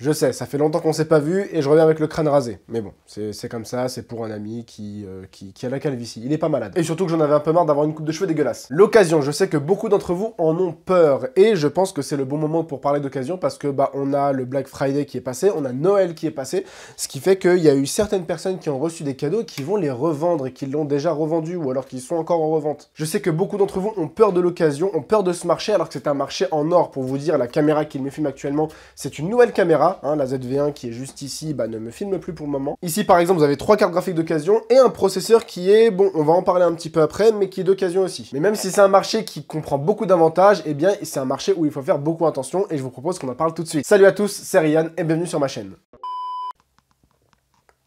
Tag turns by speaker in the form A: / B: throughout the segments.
A: Je sais, ça fait longtemps qu'on s'est pas vu et je reviens avec le crâne rasé. Mais bon, c'est comme ça, c'est pour un ami euh, qui, qui, a la calvitie. Il est pas malade. Et surtout que j'en avais un peu marre d'avoir une coupe de cheveux dégueulasse. L'occasion, je sais que beaucoup d'entre vous en ont peur et je pense que c'est le bon moment pour parler d'occasion parce que bah on a le Black Friday qui est passé, on a Noël qui est passé, ce qui fait qu'il y a eu certaines personnes qui ont reçu des cadeaux qui vont les revendre et qui l'ont déjà revendu ou alors qu'ils sont encore en revente. Je sais que beaucoup d'entre vous ont peur de l'occasion, ont peur de ce marché alors que c'est un marché en or pour vous dire la caméra qui me filme actuellement, c'est une nouvelle caméra Hein, la ZV1 qui est juste ici bah, ne me filme plus pour le moment. Ici par exemple vous avez trois cartes graphiques d'occasion et un processeur qui est, bon on va en parler un petit peu après, mais qui est d'occasion aussi. Mais même si c'est un marché qui comprend beaucoup d'avantages, Et eh bien c'est un marché où il faut faire beaucoup attention et je vous propose qu'on en parle tout de suite. Salut à tous, c'est Ryan et bienvenue sur ma chaîne.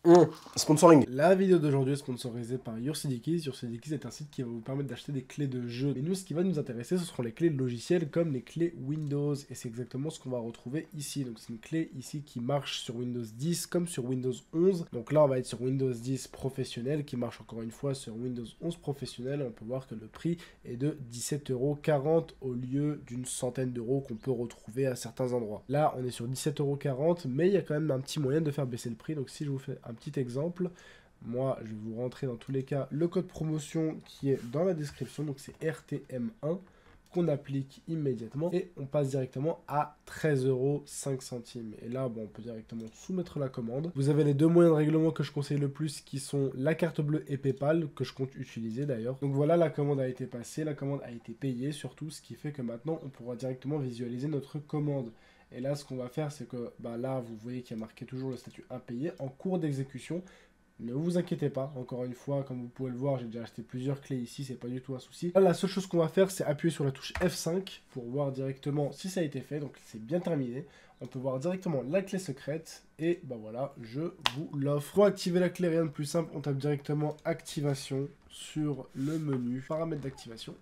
A: Mmh. Sponsoring. La vidéo d'aujourd'hui est sponsorisée par YourCDKeys. YourCDKeys est un site qui va vous permettre d'acheter des clés de jeu. Et nous, ce qui va nous intéresser, ce seront les clés logicielles comme les clés Windows. Et c'est exactement ce qu'on va retrouver ici. Donc, c'est une clé ici qui marche sur Windows 10 comme sur Windows 11. Donc là, on va être sur Windows 10 professionnel qui marche encore une fois sur Windows 11 professionnel. On peut voir que le prix est de 17,40€ au lieu d'une centaine d'euros qu'on peut retrouver à certains endroits. Là, on est sur 17,40€, mais il y a quand même un petit moyen de faire baisser le prix. Donc, si je vous fais un un petit exemple. Moi, je vais vous rentrer dans tous les cas le code promotion qui est dans la description, donc c'est RTM1 qu'on applique immédiatement et on passe directement à centimes. Et là, bon, on peut directement soumettre la commande. Vous avez les deux moyens de règlement que je conseille le plus qui sont la carte bleue et PayPal que je compte utiliser d'ailleurs. Donc voilà, la commande a été passée, la commande a été payée surtout, ce qui fait que maintenant on pourra directement visualiser notre commande. Et là, ce qu'on va faire, c'est que bah, là, vous voyez qu'il y a marqué toujours le statut impayé en cours d'exécution. Ne vous inquiétez pas, encore une fois, comme vous pouvez le voir, j'ai déjà acheté plusieurs clés ici, c'est pas du tout un souci. la seule chose qu'on va faire, c'est appuyer sur la touche F5 pour voir directement si ça a été fait, donc c'est bien terminé. On peut voir directement la clé secrète, et bah voilà, je vous l'offre. Pour activer la clé, rien de plus simple, on tape directement activation sur le menu paramètres d'activation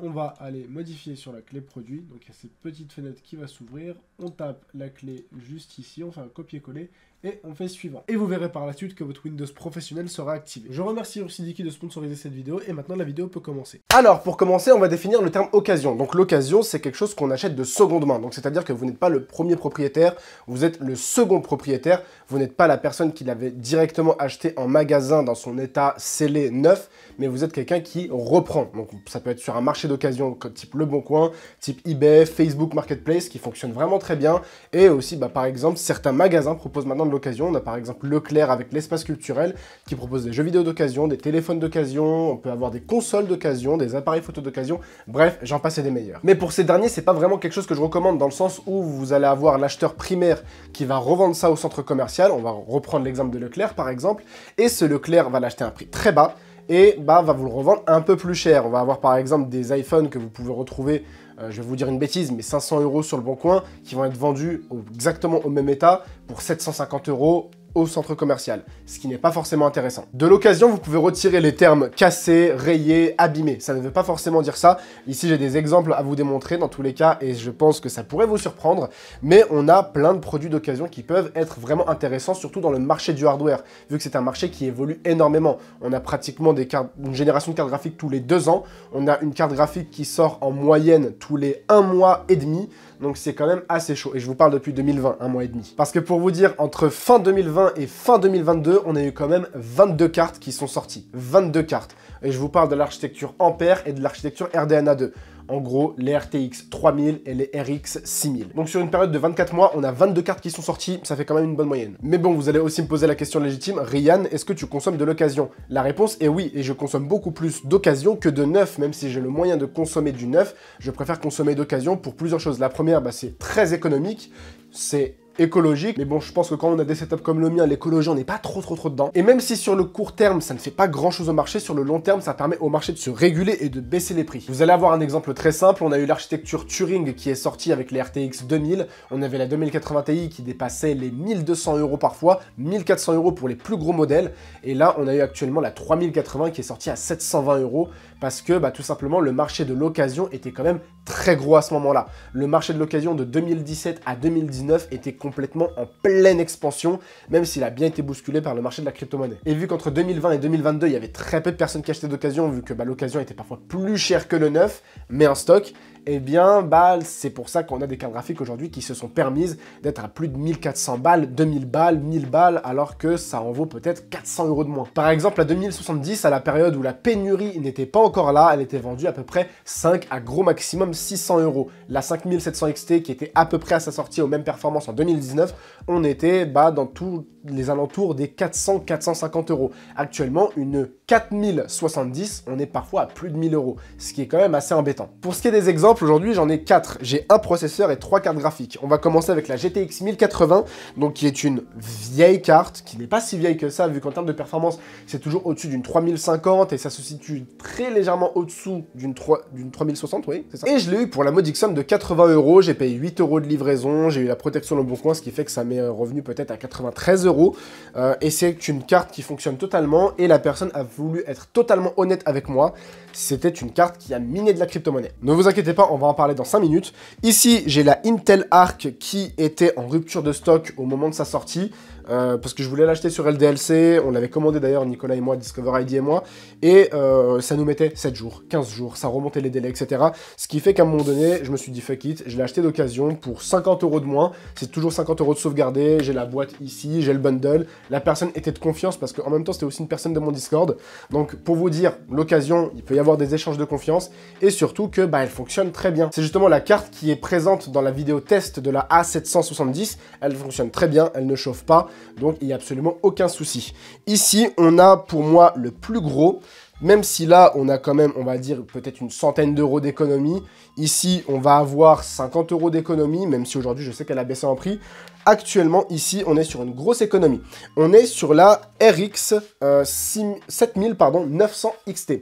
A: on va aller modifier sur la clé produit. Donc il y a cette petite fenêtre qui va s'ouvrir. On tape la clé juste ici, on fait un copier-coller et on fait suivant. Et vous verrez par la suite que votre Windows professionnel sera activé. Je remercie Ursidiki de sponsoriser cette vidéo et maintenant la vidéo peut commencer. Alors pour commencer, on va définir le terme occasion. Donc l'occasion, c'est quelque chose qu'on achète de seconde main. Donc c'est-à-dire que vous n'êtes pas le premier propriétaire, vous êtes le second propriétaire, vous n'êtes pas la personne qui l'avait directement acheté en magasin dans son état scellé neuf, mais vous êtes quelqu'un qui reprend. Donc ça peut être sur un marché d'occasion type Le Bon Coin, type eBay, Facebook Marketplace qui fonctionne vraiment très bien et aussi bah, par exemple certains magasins proposent maintenant l'occasion. On a par exemple Leclerc avec l'espace culturel qui propose des jeux vidéo d'occasion, des téléphones d'occasion, on peut avoir des consoles d'occasion, des appareils photo d'occasion, bref, j'en passe des meilleurs. Mais pour ces derniers, c'est pas vraiment quelque chose que je recommande dans le sens où vous allez avoir l'acheteur primaire qui va revendre ça au centre commercial, on va reprendre l'exemple de Leclerc par exemple, et ce Leclerc va l'acheter à un prix très bas, et bah, va vous le revendre un peu plus cher. On va avoir par exemple des iPhones que vous pouvez retrouver euh, je vais vous dire une bêtise, mais 500 euros sur le bon coin, qui vont être vendus exactement au même état pour 750 euros au centre commercial, ce qui n'est pas forcément intéressant. De l'occasion, vous pouvez retirer les termes cassé, rayé, abîmé. Ça ne veut pas forcément dire ça. Ici, j'ai des exemples à vous démontrer dans tous les cas et je pense que ça pourrait vous surprendre, mais on a plein de produits d'occasion qui peuvent être vraiment intéressants, surtout dans le marché du hardware, vu que c'est un marché qui évolue énormément. On a pratiquement des cartes, une génération de cartes graphiques tous les deux ans, on a une carte graphique qui sort en moyenne tous les un mois et demi, donc c'est quand même assez chaud. Et je vous parle depuis 2020, un mois et demi. Parce que pour vous dire, entre fin 2020 et fin 2022, on a eu quand même 22 cartes qui sont sorties. 22 cartes. Et je vous parle de l'architecture Ampère et de l'architecture RDNA 2 en gros les RTX 3000 et les RX 6000. Donc sur une période de 24 mois, on a 22 cartes qui sont sorties, ça fait quand même une bonne moyenne. Mais bon, vous allez aussi me poser la question légitime, Ryan, est-ce que tu consommes de l'occasion La réponse est oui, et je consomme beaucoup plus d'occasion que de neuf, même si j'ai le moyen de consommer du neuf, je préfère consommer d'occasion pour plusieurs choses. La première, bah, c'est très économique, c'est écologique. Mais bon, je pense que quand on a des setups comme le mien, l'écologie, on n'est pas trop trop trop dedans. Et même si sur le court terme, ça ne fait pas grand chose au marché, sur le long terme, ça permet au marché de se réguler et de baisser les prix. Vous allez avoir un exemple très simple. On a eu l'architecture Turing qui est sortie avec les RTX 2000. On avait la 2080 Ti qui dépassait les 1200 euros parfois, 1400 euros pour les plus gros modèles. Et là, on a eu actuellement la 3080 qui est sortie à 720 euros parce que bah, tout simplement le marché de l'occasion était quand même très gros à ce moment-là. Le marché de l'occasion de 2017 à 2019 était complètement en pleine expansion, même s'il a bien été bousculé par le marché de la crypto-monnaie. Et vu qu'entre 2020 et 2022, il y avait très peu de personnes qui achetaient d'occasion, vu que bah, l'occasion était parfois plus chère que le neuf, mais en stock, eh bien, c'est pour ça qu'on a des cartes graphiques aujourd'hui qui se sont permises d'être à plus de 1400 balles, 2000 balles, 1000 balles, alors que ça en vaut peut-être 400 euros de moins. Par exemple, la 2070, à la période où la pénurie n'était pas encore là, elle était vendue à peu près 5 à gros maximum 600 euros. La 5700 XT, qui était à peu près à sa sortie aux mêmes performances en 2019, on était bah, dans tous les alentours des 400-450 euros. Actuellement, une 4070, on est parfois à plus de 1000 euros, ce qui est quand même assez embêtant. Pour ce qui est des exemples, aujourd'hui, j'en ai 4. J'ai un processeur et trois cartes graphiques. On va commencer avec la GTX 1080, donc qui est une vieille carte, qui n'est pas si vieille que ça, vu qu'en termes de performance, c'est toujours au-dessus d'une 3050 et ça se situe très légèrement au-dessous d'une 3060, oui, c'est ça. Et je l'ai eu pour la modique somme de 80 euros. J'ai payé 8 euros de livraison, j'ai eu la protection dans le bon coin, ce qui fait que ça m'est revenu peut-être à 93 euros. Euh, et c'est une carte qui fonctionne totalement et la personne a voulu être totalement honnête avec moi c'était une carte qui a miné de la crypto-monnaie. Ne vous inquiétez pas, on va en parler dans 5 minutes. Ici, j'ai la Intel Arc qui était en rupture de stock au moment de sa sortie. Euh, parce que je voulais l'acheter sur LDLC, on l'avait commandé d'ailleurs Nicolas et moi, Discover ID et moi, et euh, ça nous mettait 7 jours, 15 jours, ça remontait les délais, etc. Ce qui fait qu'à un moment donné, je me suis dit fuck it, je l'ai acheté d'occasion pour 50 euros de moins, c'est toujours 50 euros de sauvegarder. j'ai la boîte ici, j'ai le bundle, la personne était de confiance parce qu'en même temps c'était aussi une personne de mon Discord, donc pour vous dire, l'occasion, il peut y avoir des échanges de confiance, et surtout que bah, elle fonctionne très bien. C'est justement la carte qui est présente dans la vidéo test de la A770, elle fonctionne très bien, elle ne chauffe pas, donc il n'y a absolument aucun souci. Ici, on a pour moi le plus gros. Même si là, on a quand même, on va dire, peut-être une centaine d'euros d'économie. Ici, on va avoir 50 euros d'économie, même si aujourd'hui, je sais qu'elle a baissé en prix. Actuellement, ici, on est sur une grosse économie. On est sur la RX 7900 900 XT.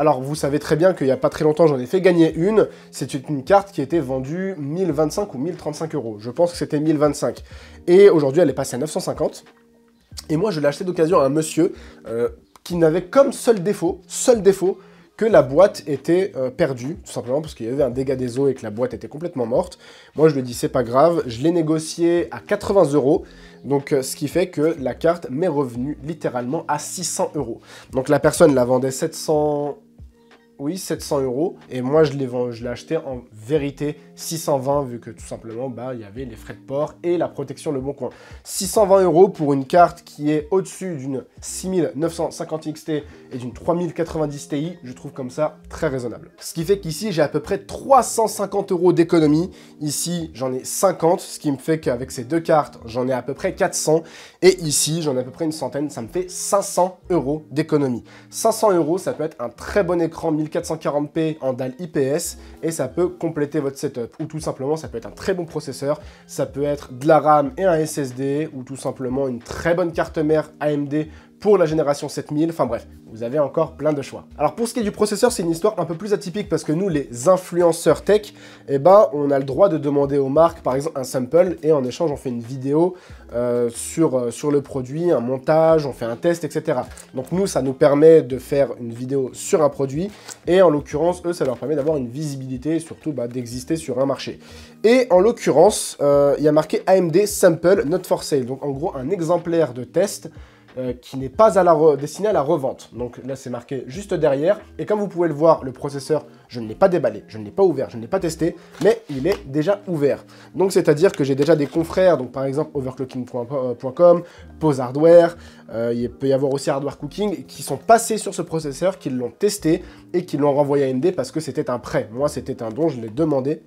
A: Alors vous savez très bien qu'il n'y a pas très longtemps j'en ai fait gagner une, c'était une carte qui était vendue 1025 ou 1035 euros, je pense que c'était 1025. Et aujourd'hui elle est passée à 950, et moi je l'ai acheté d'occasion à un monsieur euh, qui n'avait comme seul défaut, seul défaut, que la boîte était euh, perdue, tout simplement parce qu'il y avait un dégât des eaux et que la boîte était complètement morte. Moi je lui ai dit c'est pas grave, je l'ai négocié à 80 euros, donc euh, ce qui fait que la carte m'est revenue littéralement à 600 euros. Donc la personne la vendait 700 oui, 700 euros. Et moi, je l'ai je acheté en vérité 620, vu que tout simplement, bah, il y avait les frais de port et la protection Le Bon Coin. 620 euros pour une carte qui est au-dessus d'une 6950 XT et d'une 3090 Ti, je trouve comme ça très raisonnable. Ce qui fait qu'ici, j'ai à peu près 350 euros d'économie. Ici, j'en ai 50, ce qui me fait qu'avec ces deux cartes, j'en ai à peu près 400. Et ici, j'en ai à peu près une centaine, ça me fait 500 euros d'économie. 500 euros, ça peut être un très bon écran 1000 440 p en dalle IPS et ça peut compléter votre setup. Ou tout simplement, ça peut être un très bon processeur, ça peut être de la RAM et un SSD, ou tout simplement une très bonne carte mère AMD pour la génération 7000, enfin bref, vous avez encore plein de choix. Alors pour ce qui est du processeur, c'est une histoire un peu plus atypique parce que nous, les influenceurs tech, eh ben, on a le droit de demander aux marques, par exemple, un sample et en échange, on fait une vidéo euh, sur, euh, sur le produit, un montage, on fait un test, etc. Donc nous, ça nous permet de faire une vidéo sur un produit et en l'occurrence, eux, ça leur permet d'avoir une visibilité et surtout bah, d'exister sur un marché. Et en l'occurrence, euh, il y a marqué AMD Sample Not For Sale, donc en gros un exemplaire de test euh, qui n'est pas à la destiné à la revente. Donc là, c'est marqué juste derrière. Et comme vous pouvez le voir, le processeur, je ne l'ai pas déballé, je ne l'ai pas ouvert, je ne l'ai pas testé, mais il est déjà ouvert. Donc c'est-à-dire que j'ai déjà des confrères, donc par exemple overclocking.com, Pose Hardware, euh, il peut y avoir aussi Hardware Cooking, qui sont passés sur ce processeur, qui l'ont testé et qui l'ont renvoyé à AMD parce que c'était un prêt. Moi, c'était un don, je l'ai demandé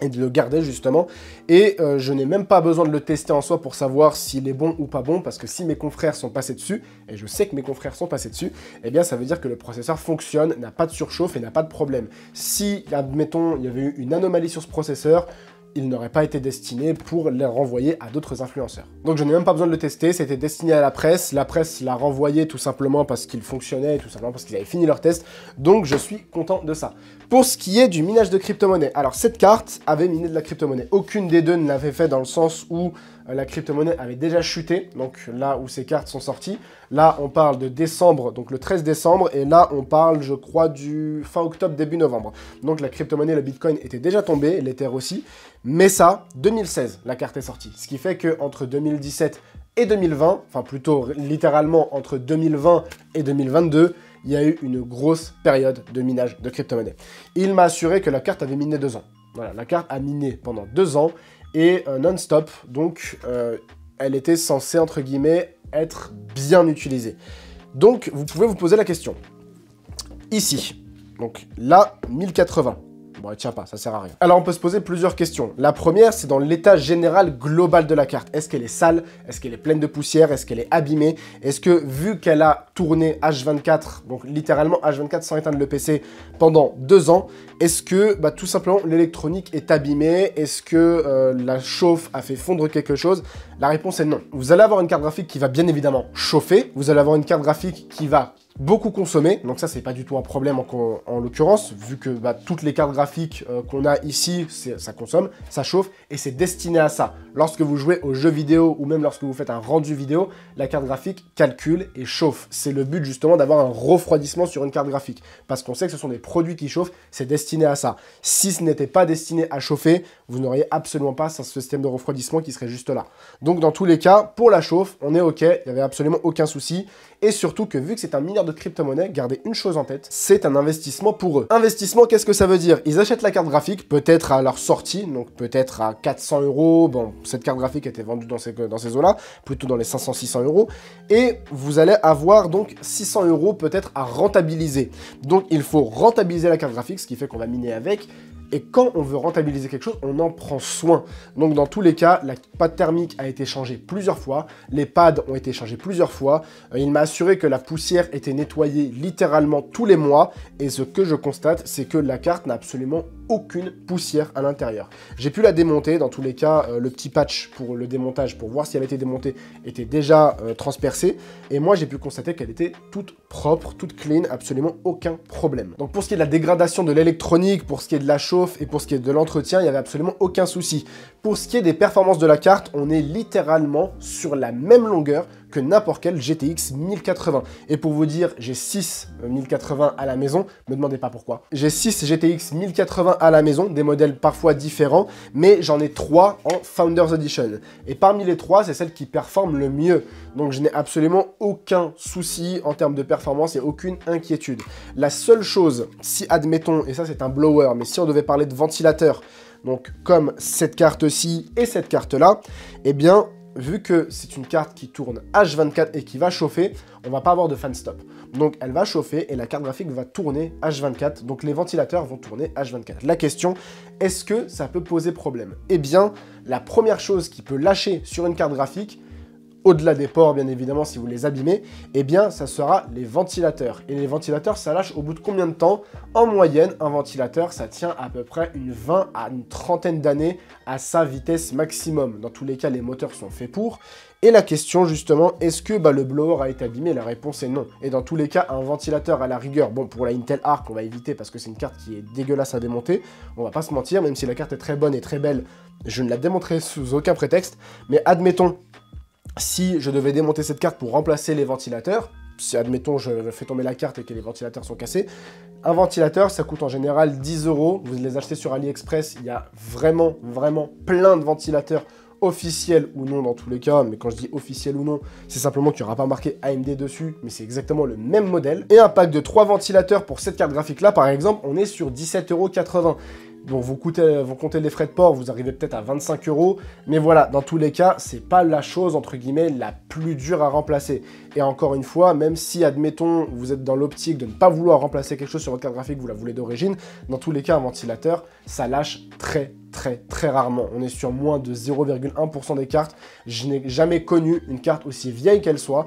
A: et de le garder justement. Et euh, je n'ai même pas besoin de le tester en soi pour savoir s'il est bon ou pas bon, parce que si mes confrères sont passés dessus, et je sais que mes confrères sont passés dessus, eh bien ça veut dire que le processeur fonctionne, n'a pas de surchauffe et n'a pas de problème. Si, admettons, il y avait eu une anomalie sur ce processeur, il n'aurait pas été destiné pour les renvoyer à d'autres influenceurs. Donc je n'ai même pas besoin de le tester, c'était destiné à la presse, la presse l'a renvoyé tout simplement parce qu'il fonctionnait, tout simplement parce qu'ils avaient fini leur test, donc je suis content de ça. Pour ce qui est du minage de crypto-monnaie, alors cette carte avait miné de la crypto-monnaie, aucune des deux ne l'avait fait dans le sens où euh, la crypto-monnaie avait déjà chuté, donc là où ces cartes sont sorties. Là, on parle de décembre, donc le 13 décembre, et là, on parle, je crois, du fin octobre, début novembre. Donc la crypto-monnaie, le Bitcoin était déjà tombé, l'Ether aussi, mais ça, 2016, la carte est sortie. Ce qui fait qu'entre 2017 et 2020, enfin plutôt littéralement entre 2020 et 2022, il y a eu une grosse période de minage de crypto-monnaie. Il m'a assuré que la carte avait miné deux ans. Voilà, la carte a miné pendant deux ans et euh, non-stop. Donc euh, elle était censée, entre guillemets, être bien utilisée. Donc vous pouvez vous poser la question. Ici, donc là, 1080. Bon, elle tient pas, ça sert à rien. Alors, on peut se poser plusieurs questions. La première, c'est dans l'état général global de la carte. Est-ce qu'elle est sale Est-ce qu'elle est pleine de poussière Est-ce qu'elle est abîmée Est-ce que, vu qu'elle a tourné H24, donc littéralement H24 sans éteindre le PC pendant deux ans, est-ce que bah, tout simplement l'électronique est abîmée Est-ce que euh, la chauffe a fait fondre quelque chose La réponse est non. Vous allez avoir une carte graphique qui va bien évidemment chauffer, vous allez avoir une carte graphique qui va beaucoup consommer, donc ça c'est pas du tout un problème en, l'occurrence, vu que bah, toutes les cartes graphiques euh, qu'on a ici, ça consomme, ça chauffe, et c'est destiné à ça. Lorsque vous jouez aux jeux vidéo, ou même lorsque vous faites un rendu vidéo, la carte graphique calcule et chauffe. C'est le but justement d'avoir un refroidissement sur une carte graphique, parce qu'on sait que ce sont des produits qui chauffent, c'est destiné à ça. Si ce n'était pas destiné à chauffer, vous n'auriez absolument pas ce système de refroidissement qui serait juste là. Donc dans tous les cas, pour la chauffe, on est OK, il n'y avait absolument aucun souci. Et surtout que vu que c'est un milliard de crypto-monnaie, gardez une chose en tête, c'est un investissement pour eux. Investissement, qu'est-ce que ça veut dire Ils achètent la carte graphique, peut-être à leur sortie, donc peut-être à 400 euros. Bon, cette carte graphique était vendue dans ces, dans ces eaux-là, plutôt dans les 500-600 euros. Et vous allez avoir donc 600 euros peut-être à rentabiliser. Donc il faut rentabiliser la carte graphique, ce qui fait qu'on miner avec. Et quand on veut rentabiliser quelque chose, on en prend soin. Donc dans tous les cas, la pâte thermique a été changée plusieurs fois, les pads ont été changés plusieurs fois. Euh, il m'a assuré que la poussière était nettoyée littéralement tous les mois. Et ce que je constate, c'est que la carte n'a absolument aucune poussière à l'intérieur. J'ai pu la démonter, dans tous les cas, euh, le petit patch pour le démontage, pour voir si elle était été démontée, était déjà euh, transpercé, et moi j'ai pu constater qu'elle était toute propre, toute clean, absolument aucun problème. Donc pour ce qui est de la dégradation de l'électronique, pour ce qui est de la chauffe et pour ce qui est de l'entretien, il n'y avait absolument aucun souci. Pour ce qui est des performances de la carte, on est littéralement sur la même longueur que n'importe quel GTX 1080. Et pour vous dire, j'ai 6 1080 euh, à la maison, me demandez pas pourquoi. J'ai 6 GTX 1080 à la maison, des modèles parfois différents, mais j'en ai 3 en Founders Edition. Et parmi les 3, c'est celle qui performe le mieux. Donc je n'ai absolument aucun souci en termes de performance et aucune inquiétude. La seule chose, si admettons, et ça c'est un blower, mais si on devait parler de ventilateur, donc comme cette carte-ci et cette carte-là, eh bien vu que c'est une carte qui tourne H24 et qui va chauffer, on ne va pas avoir de fan stop. Donc elle va chauffer et la carte graphique va tourner H24, donc les ventilateurs vont tourner H24. La question, est-ce que ça peut poser problème Eh bien, la première chose qui peut lâcher sur une carte graphique, au-delà des ports, bien évidemment, si vous les abîmez, eh bien, ça sera les ventilateurs. Et les ventilateurs, ça lâche au bout de combien de temps En moyenne, un ventilateur, ça tient à peu près une 20 à une trentaine d'années à sa vitesse maximum. Dans tous les cas, les moteurs sont faits pour. Et la question, justement, est-ce que bah, le blower a été abîmé La réponse est non. Et dans tous les cas, un ventilateur à la rigueur, bon, pour la Intel Arc, on va éviter parce que c'est une carte qui est dégueulasse à démonter. On va pas se mentir, même si la carte est très bonne et très belle, je ne la démontrerai sous aucun prétexte. Mais admettons si je devais démonter cette carte pour remplacer les ventilateurs, si admettons je fais tomber la carte et que les ventilateurs sont cassés, un ventilateur ça coûte en général 10 euros. Vous les achetez sur AliExpress, il y a vraiment vraiment plein de ventilateurs officiels ou non dans tous les cas, mais quand je dis officiel ou non, c'est simplement qu'il n'y aura pas marqué AMD dessus, mais c'est exactement le même modèle. Et un pack de 3 ventilateurs pour cette carte graphique là par exemple, on est sur 17,80€. Donc vous, comptez les frais de port, vous arrivez peut-être à 25 euros. Mais voilà, dans tous les cas, c'est pas la chose entre guillemets la plus dure à remplacer. Et encore une fois, même si admettons vous êtes dans l'optique de ne pas vouloir remplacer quelque chose sur votre carte graphique, vous la voulez d'origine, dans tous les cas, un ventilateur, ça lâche très très très rarement. On est sur moins de 0,1% des cartes. Je n'ai jamais connu une carte aussi vieille qu'elle soit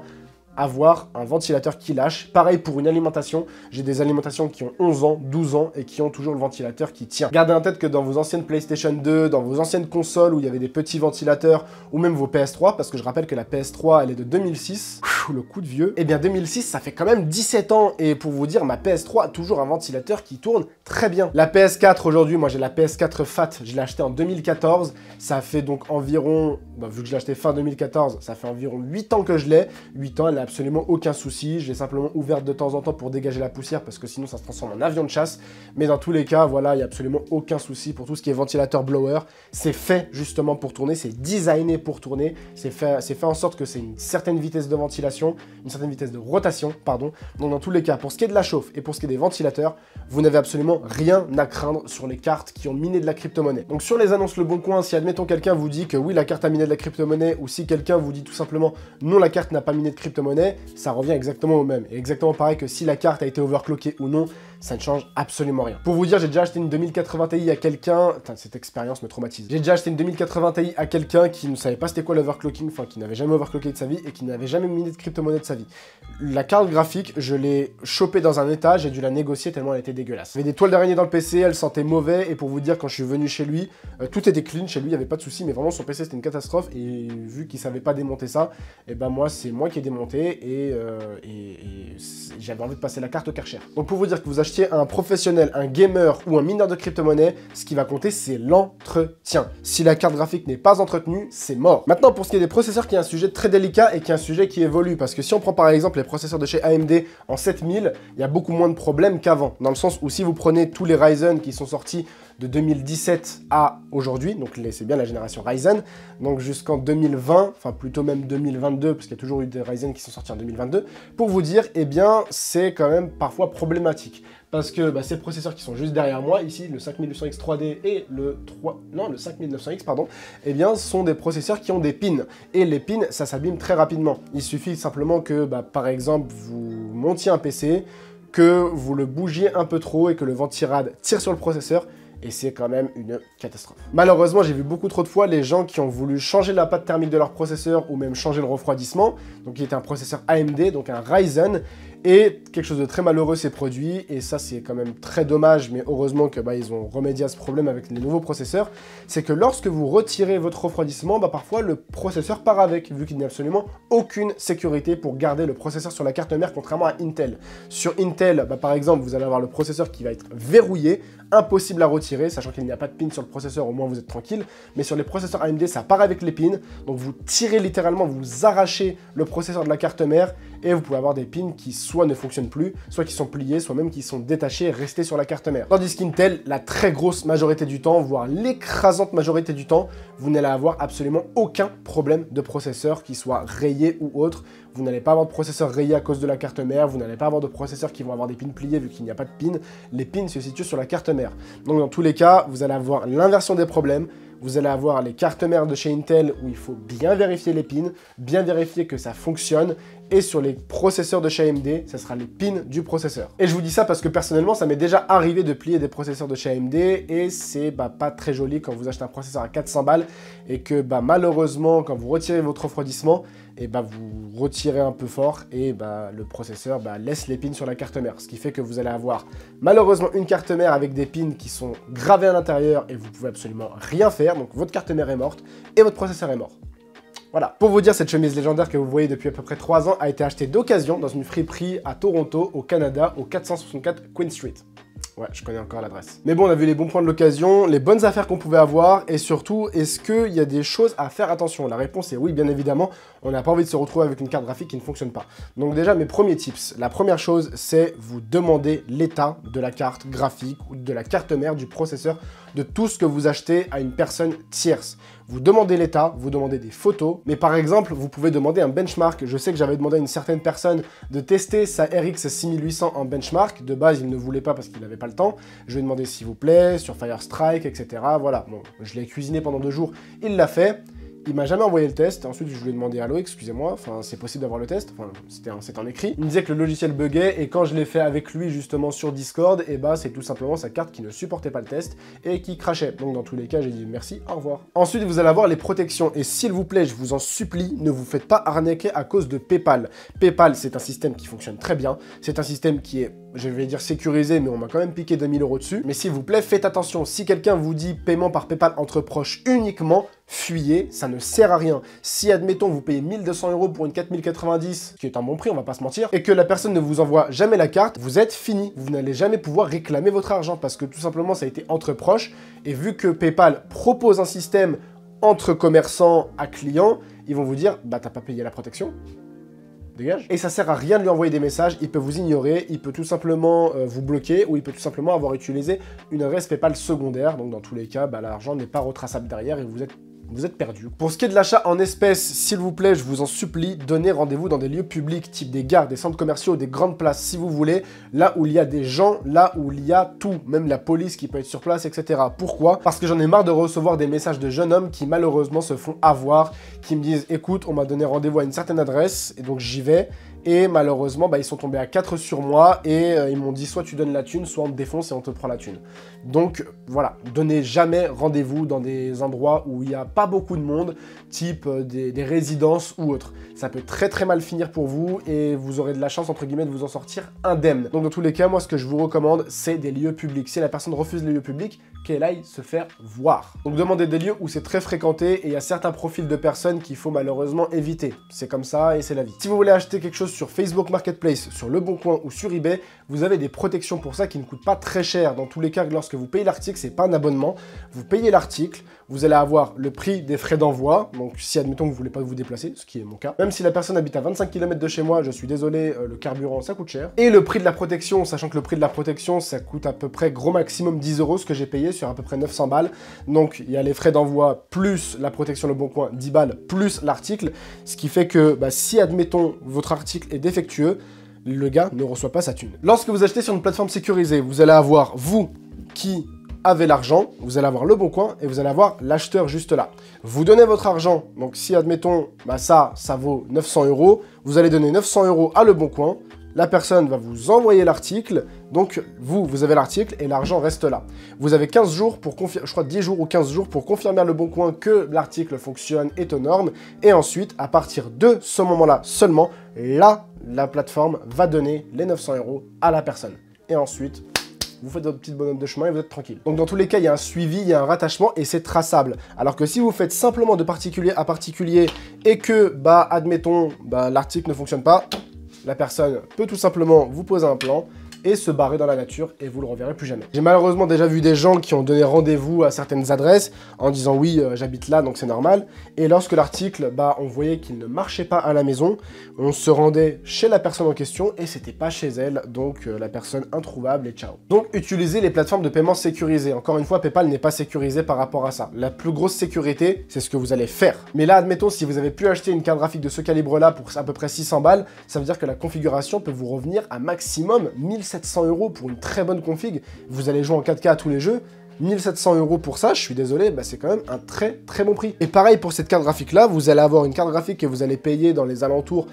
A: avoir un ventilateur qui lâche. Pareil pour une alimentation, j'ai des alimentations qui ont 11 ans, 12 ans et qui ont toujours le ventilateur qui tient. Gardez en tête que dans vos anciennes PlayStation 2, dans vos anciennes consoles où il y avait des petits ventilateurs ou même vos PS3, parce que je rappelle que la PS3 elle est de 2006, le coup de vieux, et eh bien 2006 ça fait quand même 17 ans et pour vous dire ma PS3 a toujours un ventilateur qui tourne très bien. La PS4 aujourd'hui, moi j'ai la PS4 Fat, je l'ai acheté en 2014, ça fait donc environ, bah, vu que je l'ai acheté fin 2014, ça fait environ 8 ans que je l'ai, 8 ans elle a absolument aucun souci. Je l'ai simplement ouverte de temps en temps pour dégager la poussière parce que sinon ça se transforme en avion de chasse. Mais dans tous les cas, voilà, il n'y a absolument aucun souci pour tout ce qui est ventilateur blower. C'est fait justement pour tourner, c'est designé pour tourner. C'est fait, fait en sorte que c'est une certaine vitesse de ventilation, une certaine vitesse de rotation, pardon. Donc dans tous les cas, pour ce qui est de la chauffe et pour ce qui est des ventilateurs, vous n'avez absolument rien à craindre sur les cartes qui ont miné de la crypto-monnaie. Donc sur les annonces Le Bon Coin, si admettons quelqu'un vous dit que oui, la carte a miné de la crypto-monnaie ou si quelqu'un vous dit tout simplement non, la carte n'a pas miné de crypto-monnaie, ça revient exactement au même. Et exactement pareil que si la carte a été overclockée ou non, ça ne change absolument rien. Pour vous dire, j'ai déjà acheté une 2080 Ti à quelqu'un, cette expérience me traumatise. J'ai déjà acheté une 2080 Ti à quelqu'un qui ne savait pas c'était quoi l'overclocking, enfin qui n'avait jamais overclocké de sa vie et qui n'avait jamais miné de crypto-monnaie de sa vie. La carte graphique, je l'ai chopée dans un état, j'ai dû la négocier tellement elle était dégueulasse. Il y avait des toiles d'araignée dans le PC, elle sentait mauvais et pour vous dire, quand je suis venu chez lui, euh, tout était clean chez lui, il n'y avait pas de souci, mais vraiment son PC c'était une catastrophe et vu qu'il savait pas démonter ça, et eh ben moi c'est moi qui ai démonté et, euh, et, j'avais envie de passer la carte au Karcher. Donc pour vous dire que vous achetez à un professionnel, un gamer ou un mineur de crypto-monnaie, ce qui va compter, c'est l'entretien. Si la carte graphique n'est pas entretenue, c'est mort. Maintenant, pour ce qui est des processeurs, qui est un sujet très délicat et qui est un sujet qui évolue, parce que si on prend par exemple les processeurs de chez AMD en 7000, il y a beaucoup moins de problèmes qu'avant, dans le sens où si vous prenez tous les Ryzen qui sont sortis de 2017 à aujourd'hui, donc c'est bien la génération Ryzen, donc jusqu'en 2020, enfin plutôt même 2022, parce qu'il y a toujours eu des Ryzen qui sont sortis en 2022, pour vous dire, eh bien, c'est quand même parfois problématique. Parce que bah, ces processeurs qui sont juste derrière moi, ici, le 5900X 3D et le 3... Non, le 5900X, pardon, eh bien, sont des processeurs qui ont des pins. Et les pins, ça s'abîme très rapidement. Il suffit simplement que, bah, par exemple, vous montiez un PC, que vous le bougiez un peu trop et que le ventirad tire sur le processeur, et c'est quand même une catastrophe. Malheureusement, j'ai vu beaucoup trop de fois les gens qui ont voulu changer la pâte thermique de leur processeur ou même changer le refroidissement. Donc, il était un processeur AMD, donc un Ryzen, et quelque chose de très malheureux s'est produit, et ça c'est quand même très dommage, mais heureusement que bah, ils ont remédié à ce problème avec les nouveaux processeurs, c'est que lorsque vous retirez votre refroidissement, bah, parfois le processeur part avec, vu qu'il n'y a absolument aucune sécurité pour garder le processeur sur la carte mère, contrairement à Intel. Sur Intel, bah, par exemple, vous allez avoir le processeur qui va être verrouillé, impossible à retirer, sachant qu'il n'y a pas de pin sur le processeur, au moins vous êtes tranquille, mais sur les processeurs AMD, ça part avec les pins, donc vous tirez littéralement, vous arrachez le processeur de la carte mère, et vous pouvez avoir des pins qui sont soit ne fonctionnent plus, soit qui sont pliés, soit même qui sont détachés et restés sur la carte mère. Tandis qu'Intel, la très grosse majorité du temps, voire l'écrasante majorité du temps, vous n'allez avoir absolument aucun problème de processeur qui soit rayé ou autre. Vous n'allez pas avoir de processeur rayé à cause de la carte mère, vous n'allez pas avoir de processeur qui vont avoir des pins pliés vu qu'il n'y a pas de pins. Les pins se situent sur la carte mère. Donc dans tous les cas, vous allez avoir l'inversion des problèmes, vous allez avoir les cartes mères de chez Intel où il faut bien vérifier les pins, bien vérifier que ça fonctionne et sur les processeurs de chez AMD, ça sera les pins du processeur. Et je vous dis ça parce que personnellement, ça m'est déjà arrivé de plier des processeurs de chez AMD et c'est bah, pas très joli quand vous achetez un processeur à 400 balles et que bah, malheureusement, quand vous retirez votre refroidissement, et bah, vous retirez un peu fort et bah, le processeur bah, laisse les pins sur la carte mère. Ce qui fait que vous allez avoir malheureusement une carte mère avec des pins qui sont gravés à l'intérieur et vous pouvez absolument rien faire. Donc votre carte mère est morte et votre processeur est mort. Voilà. Pour vous dire, cette chemise légendaire que vous voyez depuis à peu près 3 ans a été achetée d'occasion dans une friperie à Toronto, au Canada, au 464 Queen Street. Ouais, je connais encore l'adresse. Mais bon, on a vu les bons points de l'occasion, les bonnes affaires qu'on pouvait avoir, et surtout, est-ce qu'il y a des choses à faire attention La réponse est oui, bien évidemment. On n'a pas envie de se retrouver avec une carte graphique qui ne fonctionne pas. Donc déjà, mes premiers tips. La première chose, c'est vous demander l'état de la carte graphique ou de la carte mère, du processeur, de tout ce que vous achetez à une personne tierce. Vous demandez l'état, vous demandez des photos, mais par exemple, vous pouvez demander un benchmark. Je sais que j'avais demandé à une certaine personne de tester sa RX 6800 en benchmark. De base, il ne voulait pas parce qu'il n'avait pas le temps. Je lui ai demandé s'il vous plaît, sur Fire Strike, etc. Voilà, bon, je l'ai cuisiné pendant deux jours, il l'a fait. Il m'a jamais envoyé le test. Ensuite, je lui ai demandé l'eau, excusez-moi, enfin, c'est possible d'avoir le test Enfin, c'était un, écrit. Il me disait que le logiciel buguait et quand je l'ai fait avec lui justement sur Discord, et eh bah, ben, c'est tout simplement sa carte qui ne supportait pas le test et qui crachait. Donc, dans tous les cas, j'ai dit merci, au revoir. Ensuite, vous allez avoir les protections. Et s'il vous plaît, je vous en supplie, ne vous faites pas arnaquer à cause de PayPal. PayPal, c'est un système qui fonctionne très bien. C'est un système qui est je vais dire sécurisé, mais on m'a quand même piqué 2000 euros dessus. Mais s'il vous plaît, faites attention. Si quelqu'un vous dit paiement par PayPal entre proches uniquement, fuyez, ça ne sert à rien. Si, admettons, vous payez 1200 euros pour une 4090, qui est un bon prix, on va pas se mentir, et que la personne ne vous envoie jamais la carte, vous êtes fini. Vous n'allez jamais pouvoir réclamer votre argent parce que tout simplement, ça a été entre proches. Et vu que PayPal propose un système entre commerçants à clients, ils vont vous dire, bah t'as pas payé la protection, Dégage. Et ça sert à rien de lui envoyer des messages, il peut vous ignorer, il peut tout simplement euh, vous bloquer ou il peut tout simplement avoir utilisé une adresse PayPal secondaire. Donc dans tous les cas, bah, l'argent n'est pas retraçable derrière et vous êtes vous êtes perdu. Pour ce qui est de l'achat en espèces, s'il vous plaît, je vous en supplie, donnez rendez-vous dans des lieux publics, type des gares, des centres commerciaux, des grandes places, si vous voulez, là où il y a des gens, là où il y a tout, même la police qui peut être sur place, etc. Pourquoi Parce que j'en ai marre de recevoir des messages de jeunes hommes qui malheureusement se font avoir, qui me disent écoute, on m'a donné rendez-vous à une certaine adresse, et donc j'y vais, et malheureusement, bah, ils sont tombés à 4 sur moi et euh, ils m'ont dit soit tu donnes la thune, soit on te défonce et on te prend la thune. Donc voilà, donnez jamais rendez-vous dans des endroits où il n'y a pas beaucoup de monde, type euh, des, résidences ou autres. Ça peut très très mal finir pour vous et vous aurez de la chance entre guillemets de vous en sortir indemne. Donc dans tous les cas, moi ce que je vous recommande, c'est des lieux publics. Si la personne refuse les lieux publics, qu'elle aille se faire voir. Donc demandez des lieux où c'est très fréquenté et il y a certains profils de personnes qu'il faut malheureusement éviter. C'est comme ça et c'est la vie. Si vous voulez acheter quelque chose sur Facebook Marketplace, sur Le ou sur eBay, vous avez des protections pour ça qui ne coûtent pas très cher. Dans tous les cas, lorsque vous payez l'article, c'est pas un abonnement. Vous payez l'article, vous allez avoir le prix des frais d'envoi. Donc si admettons que vous voulez pas vous déplacer, ce qui est mon cas. Même si la personne habite à 25 km de chez moi, je suis désolé, euh, le carburant ça coûte cher. Et le prix de la protection, sachant que le prix de la protection ça coûte à peu près gros maximum 10 euros, ce que j'ai payé sur à peu près 900 balles. Donc il y a les frais d'envoi plus la protection le bon coin 10 balles plus l'article, ce qui fait que bah, si admettons votre article est défectueux, le gars ne reçoit pas sa thune. Lorsque vous achetez sur une plateforme sécurisée, vous allez avoir vous qui avez l'argent, vous allez avoir le bon coin et vous allez avoir l'acheteur juste là. Vous donnez votre argent, donc si admettons, bah ça, ça vaut 900 euros, vous allez donner 900 euros à le bon coin, la personne va vous envoyer l'article, donc vous, vous avez l'article et l'argent reste là. Vous avez 15 jours pour confirmer, je crois 10 jours ou 15 jours pour confirmer à coin que l'article fonctionne, est aux normes, et ensuite, à partir de ce moment-là seulement, là, la plateforme va donner les 900 euros à la personne. Et ensuite, vous faites votre petit bonhomme de chemin et vous êtes tranquille. Donc dans tous les cas, il y a un suivi, il y a un rattachement et c'est traçable. Alors que si vous faites simplement de particulier à particulier et que, bah, admettons, bah, l'article ne fonctionne pas, la personne peut tout simplement vous poser un plan, et se barrer dans la nature et vous le reverrez plus jamais. J'ai malheureusement déjà vu des gens qui ont donné rendez-vous à certaines adresses en disant oui euh, j'habite là donc c'est normal et lorsque l'article bah on voyait qu'il ne marchait pas à la maison, on se rendait chez la personne en question et c'était pas chez elle donc euh, la personne introuvable et ciao. Donc utilisez les plateformes de paiement sécurisées. Encore une fois PayPal n'est pas sécurisé par rapport à ça. La plus grosse sécurité c'est ce que vous allez faire. Mais là admettons si vous avez pu acheter une carte graphique de ce calibre là pour à peu près 600 balles, ça veut dire que la configuration peut vous revenir à maximum 1700 700 euros pour une très bonne config, vous allez jouer en 4K à tous les jeux, 1700 euros pour ça, je suis désolé, bah c'est quand même un très très bon prix. Et pareil pour cette carte graphique là, vous allez avoir une carte graphique que vous allez payer dans les alentours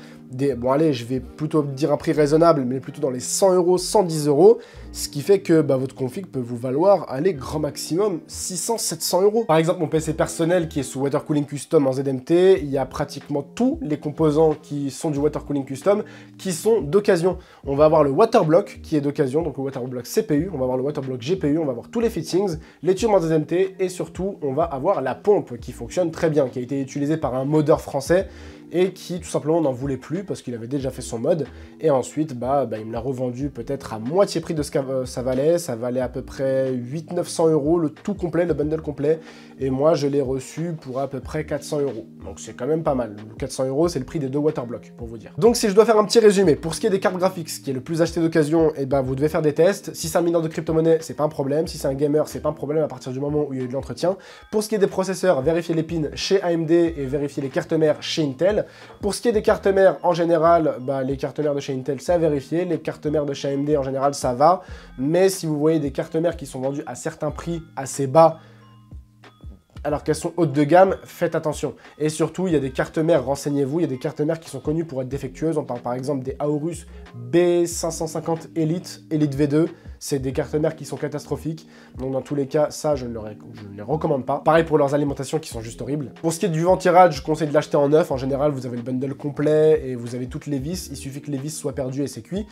A: Bon allez, je vais plutôt dire un prix raisonnable, mais plutôt dans les 100 euros, 110 euros, ce qui fait que bah, votre config peut vous valoir, allez, grand maximum, 600, 700 euros. Par exemple, mon PC personnel qui est sous Water Cooling Custom en ZMT, il y a pratiquement tous les composants qui sont du Water Cooling Custom qui sont d'occasion. On va avoir le Water Block qui est d'occasion, donc le Water Block CPU, on va avoir le Water Block GPU, on va avoir tous les fittings, les tubes en ZMT et surtout, on va avoir la pompe qui fonctionne très bien, qui a été utilisée par un modeur français et qui tout simplement n'en voulait plus parce qu'il avait déjà fait son mode et ensuite bah, bah il me l'a revendu peut-être à moitié prix de ce que euh, ça valait, ça valait à peu près 800-900 euros le tout complet, le bundle complet et moi je l'ai reçu pour à peu près 400 euros donc c'est quand même pas mal, 400 euros c'est le prix des deux waterblocks pour vous dire. Donc si je dois faire un petit résumé, pour ce qui est des cartes graphiques, ce qui est le plus acheté d'occasion, et eh ben vous devez faire des tests, si c'est un mineur de crypto-monnaie c'est pas un problème, si c'est un gamer c'est pas un problème à partir du moment où il y a eu de l'entretien. Pour ce qui est des processeurs, vérifiez les pins chez AMD et vérifiez les cartes mères chez Intel. Pour ce qui est des cartes mères, en général, bah, les cartes mères de chez Intel, ça a vérifié Les cartes mères de chez AMD, en général, ça va. Mais si vous voyez des cartes mères qui sont vendues à certains prix assez bas, alors qu'elles sont hautes de gamme, faites attention. Et surtout, il y a des cartes mères, renseignez-vous, il y a des cartes mères qui sont connues pour être défectueuses. On parle par exemple des Aorus B550 Elite, Elite V2. C'est des cartes mères qui sont catastrophiques. Donc dans tous les cas, ça, je ne, je les recommande pas. Pareil pour leurs alimentations qui sont juste horribles. Pour ce qui est du ventirad, je conseille de l'acheter en neuf. En général, vous avez le bundle complet et vous avez toutes les vis. Il suffit que les vis soient perdues et c'est cuit.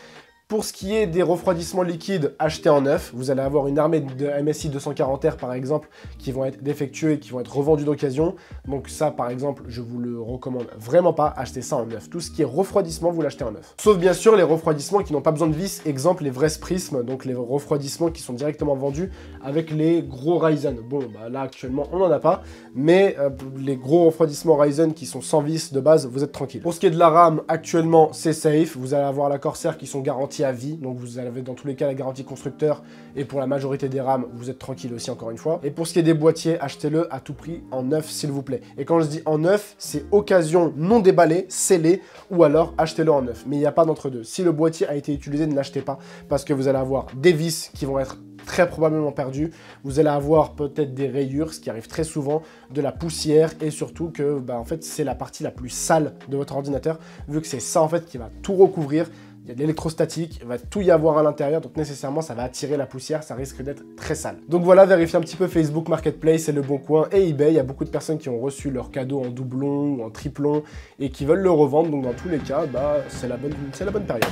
A: Pour ce qui est des refroidissements liquides achetés en neuf, vous allez avoir une armée de MSI 240R par exemple qui vont être défectueux et qui vont être revendus d'occasion. Donc ça par exemple, je vous le recommande vraiment pas, achetez ça en neuf. Tout ce qui est refroidissement, vous l'achetez en neuf. Sauf bien sûr les refroidissements qui n'ont pas besoin de vis, exemple les vrais prismes, donc les refroidissements qui sont directement vendus avec les gros Ryzen. Bon, bah, là actuellement on n'en a pas, mais euh, les gros refroidissements Ryzen qui sont sans vis de base, vous êtes tranquille. Pour ce qui est de la RAM, actuellement c'est safe, vous allez avoir la Corsair qui sont garanties à vie, donc vous avez dans tous les cas la garantie constructeur, et pour la majorité des rames, vous êtes tranquille aussi encore une fois. Et pour ce qui est des boîtiers, achetez-le à tout prix en neuf s'il vous plaît. Et quand je dis en neuf, c'est occasion non déballée, scellée, ou alors achetez-le en neuf. Mais il n'y a pas d'entre-deux. Si le boîtier a été utilisé, ne l'achetez pas, parce que vous allez avoir des vis qui vont être très probablement perdu. Vous allez avoir peut-être des rayures, ce qui arrive très souvent, de la poussière et surtout que bah, en fait c'est la partie la plus sale de votre ordinateur, vu que c'est ça en fait qui va tout recouvrir il y a de l'électrostatique, il va tout y avoir à l'intérieur, donc nécessairement ça va attirer la poussière, ça risque d'être très sale. Donc voilà, vérifiez un petit peu Facebook Marketplace c'est Le Bon Coin et eBay, il y a beaucoup de personnes qui ont reçu leur cadeau en doublon ou en triplon et qui veulent le revendre, donc dans tous les cas, bah, c'est la, bonne, la bonne période.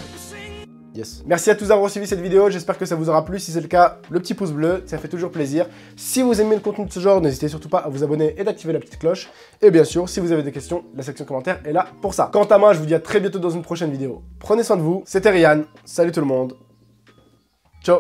A: Yes. Merci à tous d'avoir suivi cette vidéo, j'espère que ça vous aura plu. Si c'est le cas, le petit pouce bleu, ça fait toujours plaisir. Si vous aimez le contenu de ce genre, n'hésitez surtout pas à vous abonner et d'activer la petite cloche. Et bien sûr, si vous avez des questions, la section commentaires est là pour ça. Quant à moi, je vous dis à très bientôt dans une prochaine vidéo. Prenez soin de vous, c'était Ryan, salut tout le monde, ciao